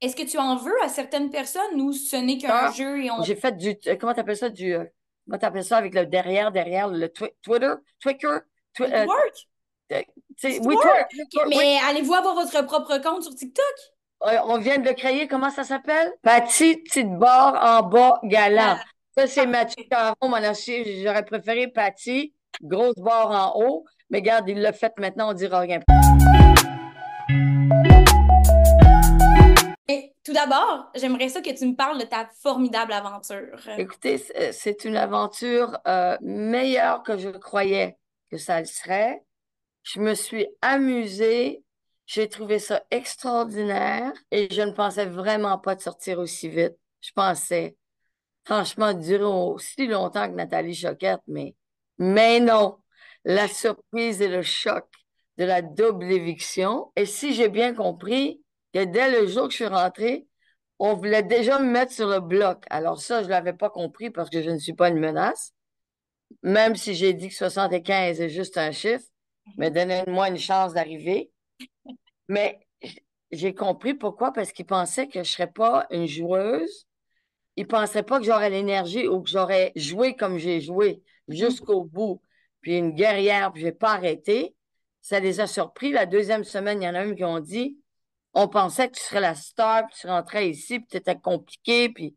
Est-ce que tu en veux à certaines personnes ou ce n'est qu'un ah, jeu et on... J'ai fait du... Euh, comment t'appelles ça? Du... Euh, comment t'appelles ça avec le derrière, derrière, le Twitter? Twitter? Twitter, euh, mais allez-vous avoir votre propre compte sur TikTok? on vient de le créer. Comment ça s'appelle? Patty Petite Barre en bas galant. Ah, ça, c'est Mathieu Caron, mon J'aurais préféré Patty, grosse barre en haut. Mais regarde, il l'a fait maintenant, on dira rien. Tout d'abord, j'aimerais ça que tu me parles de ta formidable aventure. Écoutez, euh, c'est une aventure euh, meilleure que je croyais que ça le serait. Je me suis amusée, j'ai trouvé ça extraordinaire et je ne pensais vraiment pas de sortir aussi vite. Je pensais, franchement, durer aussi longtemps que Nathalie Choquette, mais, mais non, la surprise et le choc de la double éviction. Et si j'ai bien compris, dès le jour que je suis rentrée, on voulait déjà me mettre sur le bloc. Alors ça, je ne l'avais pas compris parce que je ne suis pas une menace. Même si j'ai dit que 75 est juste un chiffre, mais donnez-moi une chance d'arriver. Mais j'ai compris pourquoi, parce qu'ils pensaient que je ne serais pas une joueuse. Ils ne pensaient pas que j'aurais l'énergie ou que j'aurais joué comme j'ai joué jusqu'au bout. Puis une guerrière, puis je n'ai pas arrêté. Ça les a surpris. La deuxième semaine, il y en a même qui ont dit on pensait que tu serais la star, puis tu rentrais ici, puis étais compliqué, puis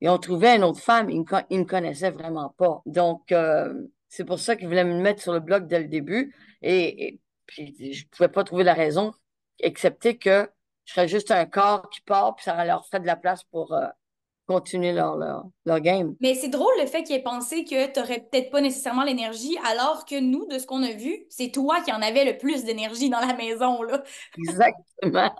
ils ont trouvé une autre femme, ils ne me, connaissaient vraiment pas. Donc, euh, c'est pour ça qu'ils voulaient me mettre sur le blog dès le début. Et, puis, je ne pouvais pas trouver la raison, excepté que je serais juste un corps qui part, puis ça leur ferait de la place pour euh, continuer leur, leur, game. Mais c'est drôle le fait qu'ils aient pensé que tu n'aurais peut-être pas nécessairement l'énergie, alors que nous, de ce qu'on a vu, c'est toi qui en avais le plus d'énergie dans la maison. Là. Exactement.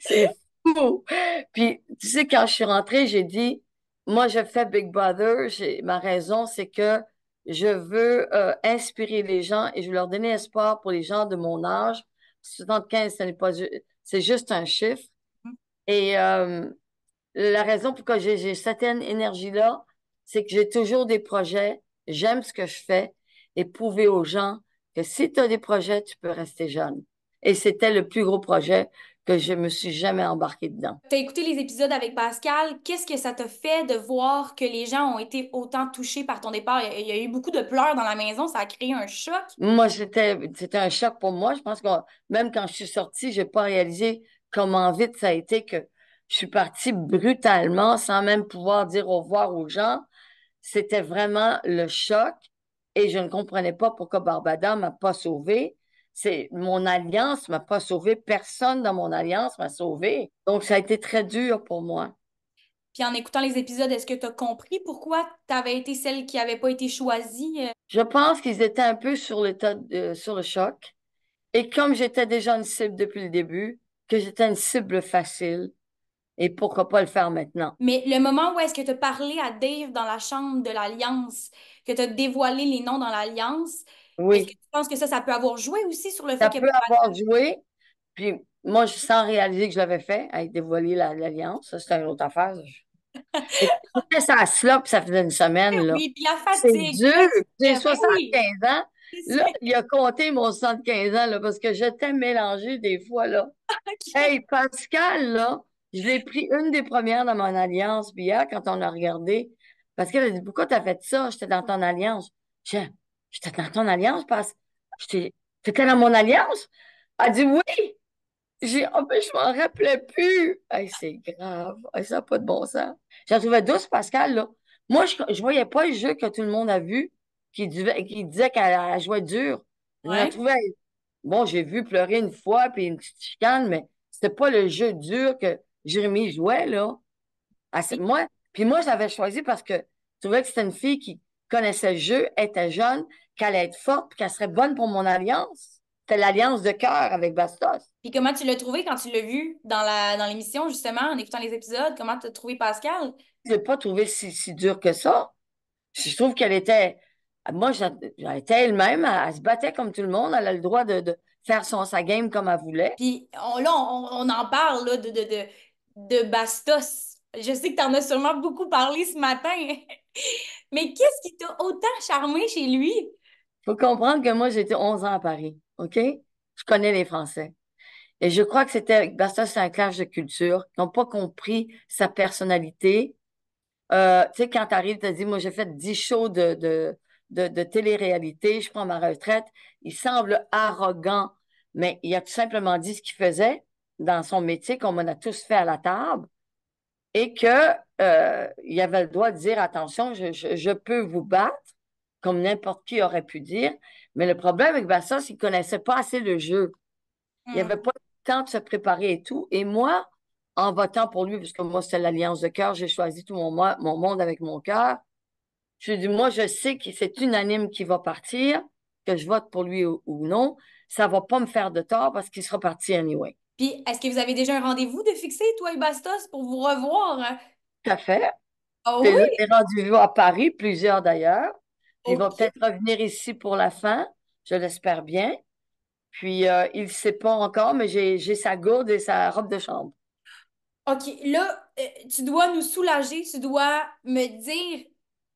C'est fou. Puis, tu sais, quand je suis rentrée, j'ai dit, moi, je fais Big Brother. Ma raison, c'est que je veux euh, inspirer les gens et je veux leur donner espoir pour les gens de mon âge. 75, n'est pas, c'est juste un chiffre. Mm. Et euh, la raison pourquoi j'ai, j'ai énergie là c'est que j'ai toujours des projets, j'aime ce que je fais et prouver aux gens que si tu as des projets, tu peux rester jeune. Et c'était le plus gros projet que je me suis jamais embarqué dedans. Tu as écouté les épisodes avec Pascal. Qu'est-ce que ça t'a fait de voir que les gens ont été autant touchés par ton départ? Il y a eu beaucoup de pleurs dans la maison. Ça a créé un choc. Moi, c'était, c'était un choc pour moi. Je pense que même quand je suis sortie, j'ai pas réalisé comment vite ça a été que je suis partie brutalement, sans même pouvoir dire au revoir aux gens. C'était vraiment le choc et je ne comprenais pas pourquoi Barbada ne m'a pas sauvée. C'est mon alliance m'a pas sauvée. Personne dans mon alliance m'a sauvée. Donc ça a été très dur pour moi. Puis en écoutant les épisodes, est-ce que tu as compris pourquoi tu avais été celle qui n'avait pas été choisie? Euh? Je pense qu'ils étaient un peu sur, l'état sur le choc. Et comme j'étais déjà une cible depuis le début, que j'étais une cible facile, et pourquoi pas le faire maintenant? Mais le moment où est-ce que tu as parlé à Dave dans la chambre de l'Alliance, que tu as dévoilé les noms dans l'Alliance, est-ce que tu penses que ça, ça peut avoir joué aussi sur le fait que... Ça peut avoir joué, puis moi, sans réaliser que je l'avais fait, avec dévoiler l'Alliance, ça c'est une autre affaire. C'était ça slop, ça faisait une semaine. Ben là. Oui, puis la fatigue. Hein? j'ai 75 ben ans. Là, il a compté mon 75 ans, parce que j'étais mélangée des fois, là. Hey, Pascal, là, je l'ai pris une des premières dans mon alliance. Puis hier, quand on l'a regardé, parce qu'elle a dit Pourquoi t'as fait ça J'étais dans ton alliance. J'ai J'étais dans ton alliance parce que t'étais dans mon alliance Elle dit Oui j'ai, oh, je m'en rappelais plus. c'est grave. ça n'a pas de bon sens. J'en trouvais douce, Pascal, là. Moi, je ne voyais pas le jeu que tout le monde a vu, qui, disait qu'elle jouait dur. Ouais. Trouvais... Bon, j'ai vu pleurer une fois, puis une petite chicane, mais c'était pas le jeu dur que Jérémy jouait, là. À moi, puis moi, j'avais choisi parce que je trouvais que c'était une fille qui connaissait le jeu, était jeune, qu'elle allait être forte, puis qu'elle serait bonne pour mon alliance. C'était l'alliance de cœur avec Bastos. Puis comment tu l'as trouvé quand tu l'as vu dans la dans l'émission, justement, en écoutant les épisodes? Comment tu as trouvé Pascal? Je l'ai pas trouvé si, si dur que ça. Je trouve qu'elle était. Moi, j'étais elle-même. Elle, se battait comme tout le monde. Elle a le droit de, faire son, sa game comme elle voulait. Puis là, on, en parle là, de, de de Bastos? Je sais que tu en as sûrement beaucoup parlé ce matin, mais qu'est-ce qui t'a autant charmé chez lui? Il faut comprendre que moi, j'étais 11 ans à Paris, OK? Je connais les Français. Et je crois que c'était Bastos, c'est un clash de culture. Ils n'ont pas compris sa personnalité. Euh, tu sais, quand tu arrives, tu as dit moi, j'ai fait 10 shows de, de, de télé-réalité, je prends ma retraite. Il semble arrogant, mais il a tout simplement dit ce qu'il faisait dans son métier, qu'on m'en a tous fait à la table, et qu'il euh, avait le droit de dire attention, je, peux vous battre, comme n'importe qui aurait pu dire. Mais le problème avec Bassas, c'est qu'il ne connaissait pas assez le jeu. Il avait hmm. pas le temps de se préparer et tout. Et moi, en votant pour lui, parce que moi, c'est l'alliance de cœur, j'ai choisi tout mon, mon monde avec mon cœur. Je lui dit, moi, je sais que c'est unanime qui va partir, que je vote pour lui ou, non. Ça ne va pas me faire de tort parce qu'il sera parti anyway. Puis, est-ce que vous avez déjà un rendez-vous de fixer, toi et Bastos, pour vous revoir? Hein? Tout à fait. Oh, oui? des rendez-vous à Paris, plusieurs d'ailleurs. Ils vont peut-être revenir ici pour la fin, je l'espère bien. Puis, euh, il ne sait pas encore, mais j'ai sa gourde et sa robe de chambre. OK, là, euh, tu dois nous soulager, tu dois me dire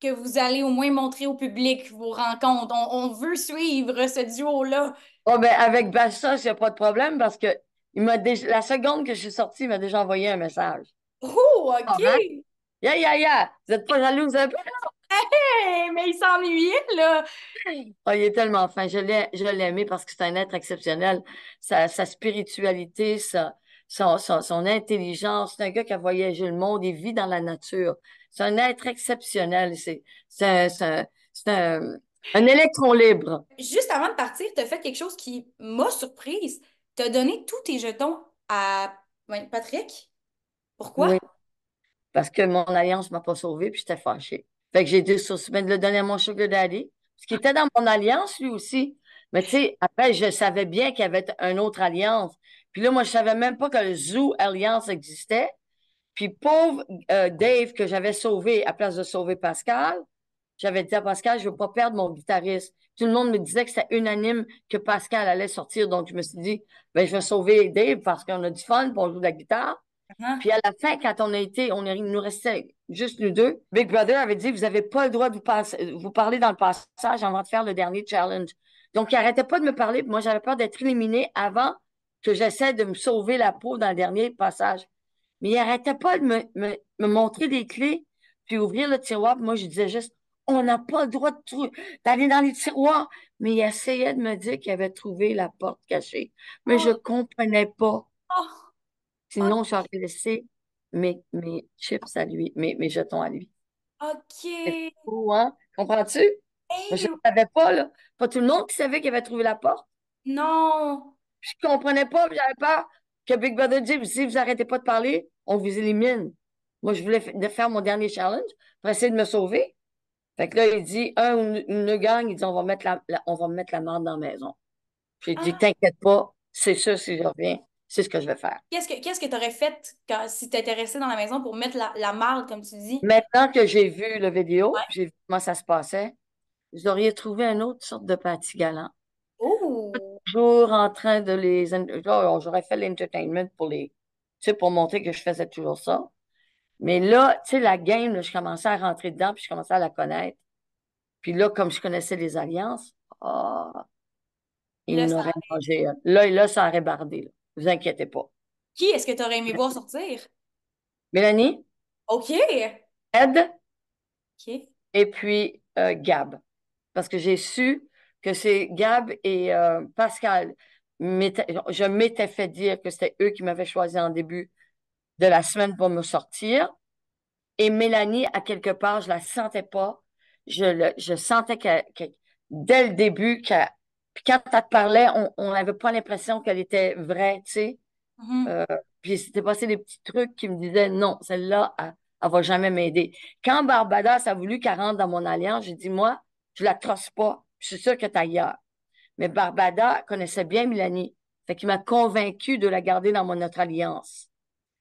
que vous allez au moins montrer au public vos rencontres. On, veut suivre ce duo-là. Oh, ben avec Bastos, il n'y a pas de problème parce que il m'a déjà... la seconde que je suis sortie, il m'a déjà envoyé un message. Oh, OK! Yeah, yeah, yeah! Vous n'êtes pas jaloux un peu? Hé! mais il s'ennuyait, là! Oh, il est tellement fin. Je l'ai, je aimé parce que c'est un être exceptionnel. Sa, spiritualité, son, son, intelligence. C'est un gars qui a voyagé le monde. et vit dans la nature. C'est un être exceptionnel. C'est, un, un, électron libre. Juste avant de partir, tu as fait quelque chose qui m'a surprise. Tu as donné tous tes jetons à Patrick? Pourquoi? Parce que mon alliance ne m'a pas sauvé, puis j'étais fâchée. Fait que j'ai dû ben, de le donner à mon sugar daddy, ce qui était dans mon alliance, lui aussi. Mais tu sais, après, je savais bien qu'il y avait une autre alliance. Puis là, moi, je savais même pas que le Zoo Alliance existait. Puis pauvre euh, Dave, que j'avais sauvé, à place de sauver Pascal, j'avais dit à Pascal, je veux pas perdre mon guitariste. Tout le monde me disait que c'était unanime que Pascal allait sortir. Donc, je me suis dit, ben, je vais sauver Dave parce qu'on a du fun, pour jouer de la guitare. Uh-huh. Puis à la fin, quand on a été, on nous restait juste nous deux. Big Brother avait dit, vous n'avez pas le droit de vous, parler dans le passage avant de faire le dernier challenge. Donc, il n'arrêtait pas de me parler. moi, j'avais peur d'être éliminée avant que j'essaie de me sauver la peau dans le dernier passage. Mais il n'arrêtait pas de me, montrer des clés, puis ouvrir le tiroir. moi, je disais juste, on n'a pas le droit d'aller dans les tiroirs. Mais il essayait de me dire qu'il avait trouvé la porte cachée. Mais je ne ah. comprenais pas. Ah. Sinon, je j'aurais laissé mes, mes, chips à lui, mes, jetons à lui. OK. Fou, hein? Comprends-tu? Je ne savais pas, là. Pas tout le monde qui savait qu'il avait trouvé la porte. Non. Je ne comprenais pas, j'avais peur que Big Brother dit « si vous arrêtez pas de parler, on vous élimine. Moi, je voulais faire mon dernier challenge pour essayer de me sauver. Fait que là, il dit, un ou une gang, il dit, on va mettre la, on va mettre la marde dans la maison. J'ai dit, ah. t'inquiète pas, c'est ça, si je reviens, c'est ce que je vais faire. Qu'est-ce que qu'est-ce que tu aurais fait si tu étais resté dans la maison pour mettre la, la marde, comme tu dis? Maintenant que j'ai vu la vidéo, j'ai vu comment ça se passait, vous auriez trouvé une autre sorte de petit galant. Ouh. Toujours en train de les. J'aurais fait l'entertainment pour les. Tu pour montrer que je faisais toujours ça. Mais là, tu sais, la game, je commençais à rentrer dedans, puis je commençais à la connaître. Puis là, comme je connaissais les alliances, oh, il là, mangé. Là, ça aurait bardé. Ne Vous inquiétez pas. Qui est-ce que tu aurais aimé voir sortir? Mélanie. OK. Ed. OK. Et puis euh, Gab. Parce que j'ai su que c'est Gab et euh, Pascal. Je m'étais fait dire que c'était eux qui m'avaient choisi en début de la semaine pour me sortir. Et Mélanie, à quelque part, je la sentais pas. Je, le, je sentais que, dès le début, que, puis quand elle te parlait, on n'avait pas l'impression qu'elle était vraie, tu sais. Mm-hmm. Euh, puis c'était passé des petits trucs qui me disaient non, celle-là, elle, ne va jamais m'aider. Quand Barbada a voulu qu'elle rentre dans mon alliance, j'ai dit moi, je la trosse pas. Je suis sûre que tu ailleurs. Mais Barbada connaissait bien Mélanie. Fait qu'il m'a convaincu de la garder dans mon, autre alliance.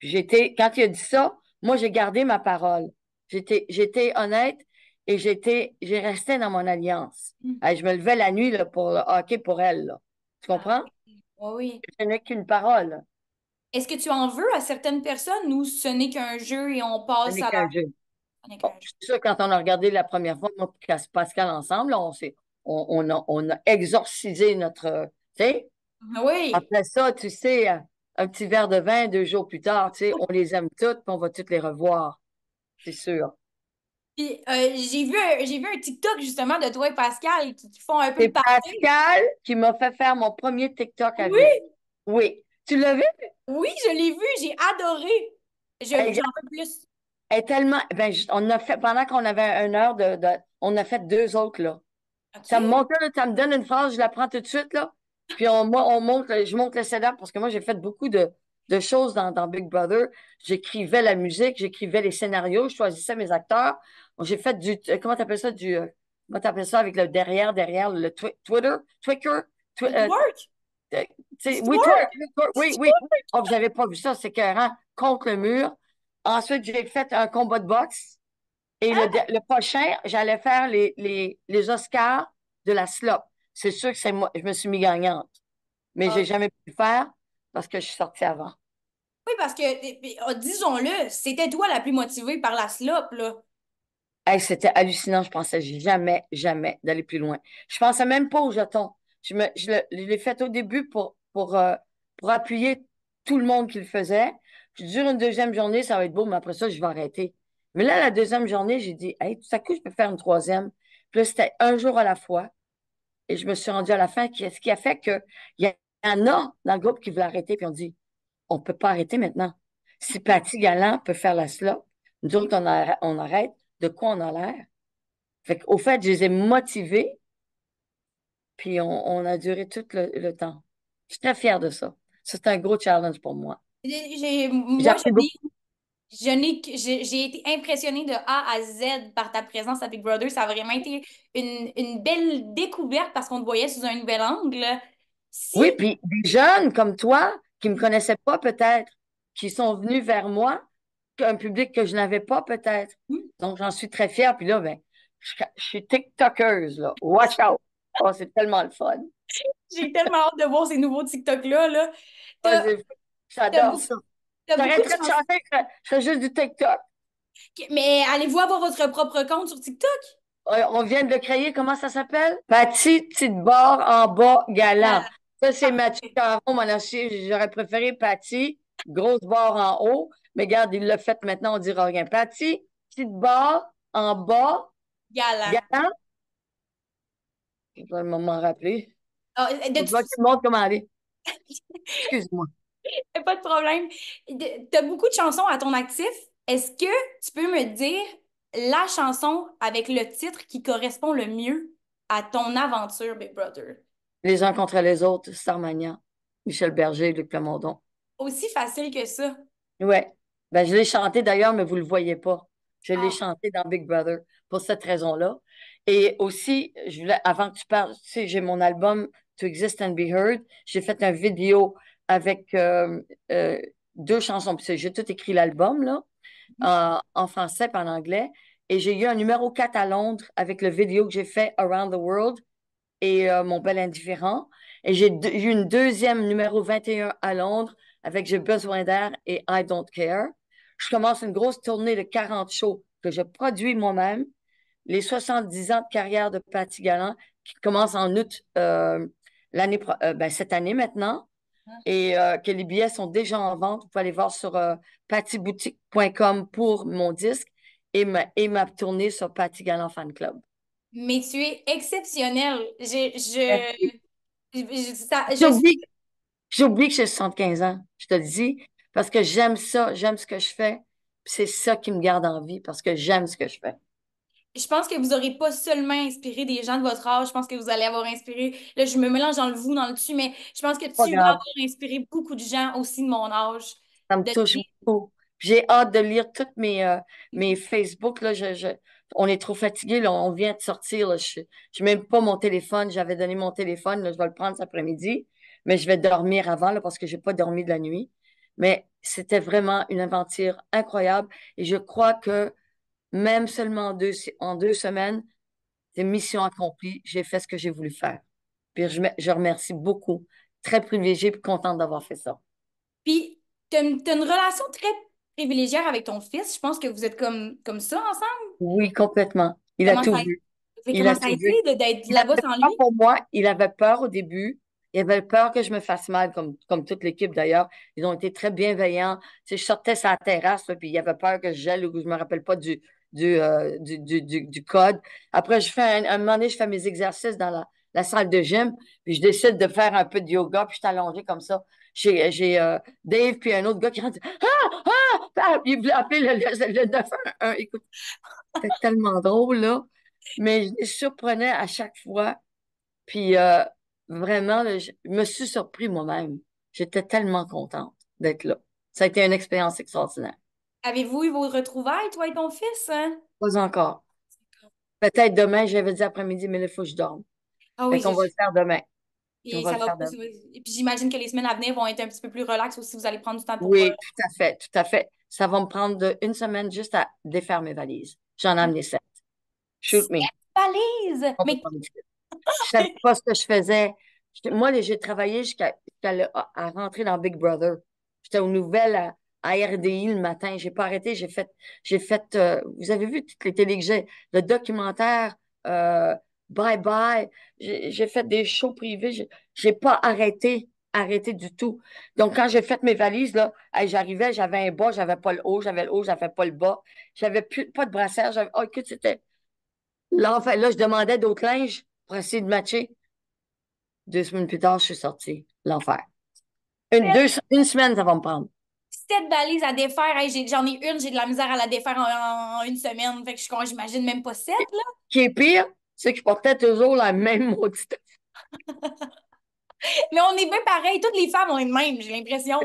J'étais, quand il a dit ça, moi, j'ai gardé ma parole. J'étais, j'étais honnête et j'étais, j'ai resté dans mon alliance. Mm. je me levais la nuit là, pour Ok, pour elle. Tu ah, comprends? Ah, oui. Ce n'est qu'une parole. Est-ce que tu en veux à certaines personnes ou ce n'est qu'un jeu et on passe à la... jeu. c'est ça, quand on a regardé la première fois, moi Pascal ensemble, on, on, on, a, on a exorcisé notre. Tu sais? Ah, oui. Après ça, tu sais, euh, un petit verre de vin deux jours plus tard, tu sais, on les aime toutes, puis on va toutes les revoir, c'est sûr. Euh, j'ai vu, j'ai vu un TikTok justement de toi et Pascal qui, font un peu Pascal qui m'a fait faire mon premier TikTok avec. Oui. Oui. Tu l'as vu? Oui, je l'ai vu, j'ai adoré. J'en je, veux plus. Est tellement. Ben, on a fait, pendant qu'on avait une heure de, On a fait deux autres, là. Ça me là ça me donne une phrase, je la prends tout de suite, là. Puis moi, on montre, je montre le setup parce que moi, j'ai fait beaucoup de, choses dans, Big Brother. J'écrivais la musique, j'écrivais les scénarios, je choisissais mes acteurs. J'ai fait du, euh, comment t'appelles ça, du, euh, comment t'appelles ça avec le derrière, derrière, le Twitter, Twicker? Euh, oui, oui, oui. Oh, vous n'avez pas vu ça, c'est carrément contre le mur. Ensuite, j'ai fait un combat de boxe. Et le, ah! prochain, j'allais faire les, les, les Oscars de la slop c'est sûr que c'est moi, je me suis mis gagnante. Mais je n'ai j'ai ah. jamais pu le faire parce que je suis sortie avant. Oui, parce que, eh, eh, oh, disons-le, c'était toi la plus motivée par la slope, là. Hey, c'était hallucinant. Je pensais jamais, jamais d'aller plus loin. Je pensais même pas au jeton. Je, l'ai fait au début pour, pour, euh, pour appuyer tout le monde qui le faisait. Je dure une deuxième journée, ça va être beau, mais après ça, je vais arrêter. Mais là, la deuxième journée, j'ai dit, hey, tout à coup, je peux faire une troisième. Puis là, c'était un jour à la fois. Et je me suis rendue à la fin, ce qui a fait qu'il y en a dans le groupe qui veut arrêter, puis on dit on ne peut pas arrêter maintenant. Si Patty Galant peut faire la slot nous on, arrête, de quoi on a l'air? Fait Au fait, je les ai motivés, puis on, a duré tout le, temps. Je suis très fière de ça. C'est un gros challenge pour moi. J'ai, j'ai été impressionnée de A à Z par ta présence à Big Brother. Ça a vraiment été une, belle découverte parce qu'on te voyait sous un nouvel angle. Oui, puis des jeunes comme toi qui ne me connaissaient pas peut-être, qui sont venus vers moi, un public que je n'avais pas peut-être. Mm. Donc, j'en suis très fière. Puis là, ben, je, suis TikTokeuse. Là. Watch out! Oh, c'est tellement le fun. J'ai tellement hâte de voir ces nouveaux TikTok-là. Ah, J'adore ça de je fais juste du TikTok. Mais allez-vous avoir votre propre compte sur TikTok? On vient de le créer, comment ça s'appelle? Patty Petite Barre en bas galant. Ah, ça, c'est Mathieu Caron, J'aurais préféré Patty, grosse barre en haut. Mais regarde, il l'a fait maintenant, on dira rien. Patty, petite barre en bas. Galant. Galant. Je dois m'en rappeler. Ah, je vois tu comment aller. Excuse-moi. pas de problème. Tu as beaucoup de chansons à ton actif. Est-ce que tu peux me dire la chanson avec le titre qui correspond le mieux à ton aventure, Big Brother? Les uns contre les autres, Starmania, Michel Berger, Luc Plamondon. Aussi facile que ça. Oui. Ben, je l'ai chanté d'ailleurs, mais vous ne le voyez pas. Je l'ai ah. chanté dans Big Brother pour cette raison-là. Et aussi, je avant que tu parles, tu sais, j'ai mon album To Exist and Be Heard. J'ai fait un vidéo avec euh, euh, deux chansons. J'ai tout écrit l'album, là, mhm. euh, en français et en anglais. Et j'ai eu un numéro 4 à Londres avec le vidéo que j'ai fait Around the World et Mon bel indifférent. Et j'ai eu une deuxième numéro 21 à Londres avec J'ai besoin d'air et I don't care. Je commence une grosse tournée de 40 shows que je produis moi-même. Les 70 ans de carrière de Patty Galant qui commence en août l'année, ben, cette année maintenant et euh, que les billets sont déjà en vente. Vous pouvez aller voir sur euh, patiboutique.com pour mon disque et ma, et ma tournée sur Patty Galant Fan Club. Mais tu es exceptionnel. Je, je, ça, j'oublie que j'ai 75 ans, je te le dis, parce que j'aime ça, j'aime ce que je fais. C'est ça qui me garde en vie parce que j'aime ce que je fais je pense que vous n'aurez pas seulement inspiré des gens de votre âge, je pense que vous allez avoir inspiré, là, je me mélange dans le vous, dans le tu, mais je pense que tu vas avoir inspiré beaucoup de gens aussi de mon âge. Ça me touche beaucoup. J'ai hâte de lire toutes mes, euh, mes Facebook, là, on est trop fatigué, on vient de sortir. je n'ai même pas mon téléphone. J'avais donné mon téléphone, je vais le prendre cet après-midi, mais je vais dormir avant parce que je n'ai pas dormi de la nuit. Mais c'était vraiment une aventure incroyable et je crois que même seulement en deux, en deux semaines, c'est mission accomplie, j'ai fait ce que j'ai voulu faire. Puis je, remercie beaucoup, très privilégiée et contente d'avoir fait ça. Puis, tu as, une relation très privilégiée avec ton fils. Je pense que vous êtes comme, comme ça ensemble. Oui, complètement. Il a tout vu. il a tout d'être là-bas sans lui? Pour moi, il avait peur au début. Il avait peur que je me fasse mal, comme, comme toute l'équipe d'ailleurs. Ils ont été très bienveillants. Tu je sortais sa terrasse, puis il avait peur que je gèle ou que je ne me rappelle pas du, euh, du, du, code. Après, je fais un, moment donné, je fais mes exercices dans la, salle de gym, puis je décide de faire un peu de yoga, puis je suis allongée comme ça. J'ai, euh, Dave, puis un autre gars qui rentre, ah, ah, ah! il voulait appeler le, le, 911. Écoute, c'était tellement drôle, là. Mais je les surprenais à chaque fois. Puis euh, vraiment, je me suis surpris moi-même. J'étais tellement contente d'être là. Ça a été une expérience extraordinaire. Avez-vous eu vos retrouvailles, toi et ton fils? Hein? Pas encore. Peut-être demain, j'avais dit après-midi, mais il faut que je dorme. Ah oui, on va le faire demain. Et, puis j'imagine que les semaines à venir vont être un petit peu plus relaxes aussi, vous allez prendre du temps pour... Oui, tout à fait, tout à fait. Ça va me prendre une semaine juste à défaire mes valises. J'en ai amené sept. Shoot me. valises! Mais... Je ne pas ce que je faisais. Moi, j'ai travaillé jusqu'à rentrer dans Big Brother. J'étais aux nouvelles à, à RDI le matin. J'ai pas arrêté. J'ai fait, j'ai fait. Euh, vous avez vu toutes les télés que j'ai, le documentaire euh, Bye Bye. J'ai fait des shows privés. J'ai pas arrêté, arrêté du tout. Donc quand j'ai fait mes valises là, j'arrivais, j'avais un bas, j'avais pas le haut, j'avais le haut, j'avais pas le bas, j'avais plus pas de brassière. J'avais, oh c'était. Là, là, je demandais d'autres linges pour essayer de matcher. Deux semaines plus tard, je suis sortie. L'enfer. Une, deux, une semaine, ça va me prendre. 7 balises à défaire. J'en ai, une, j'ai de la misère à la défaire en, une semaine. Fait que je j'imagine même pas sept. qui est pire, c'est que je portais toujours la même maudite. Mais on est bien pareil. Toutes les femmes, ont est même, j'ai l'impression.